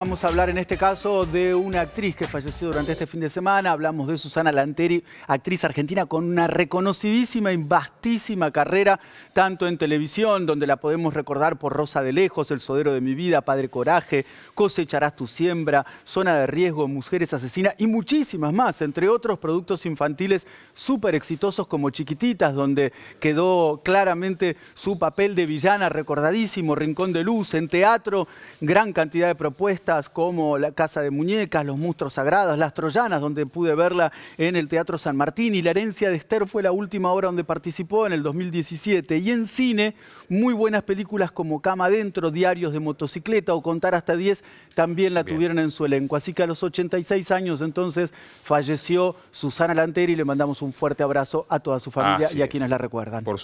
vamos a hablar en este caso de una actriz que falleció durante este fin de semana. Hablamos de Susana Lanteri, actriz argentina con una reconocidísima y vastísima carrera, tanto en televisión, donde la podemos recordar por Rosa de Lejos, El Sodero de mi Vida, Padre Coraje, Cosecharás tu Siembra, Zona de Riesgo, Mujeres Asesinas y muchísimas más, entre otros productos infantiles súper exitosos como Chiquititas, donde quedó claramente su papel de villana recordadísimo, Rincón de Luz, en teatro, gran cantidad de propuestas estas como La Casa de Muñecas, Los Monstruos Sagrados, Las Troyanas, donde pude verla en el Teatro San Martín, y La Herencia de Esther fue la última obra donde participó en el 2017. Y en cine, muy buenas películas como Cama Adentro, Diarios de Motocicleta o Contar hasta 10 también la tuvieron en su elenco. Así que a los 86 años entonces falleció Susana Lanteri y le mandamos un fuerte abrazo a toda su familia y a quienes la recuerdan. Por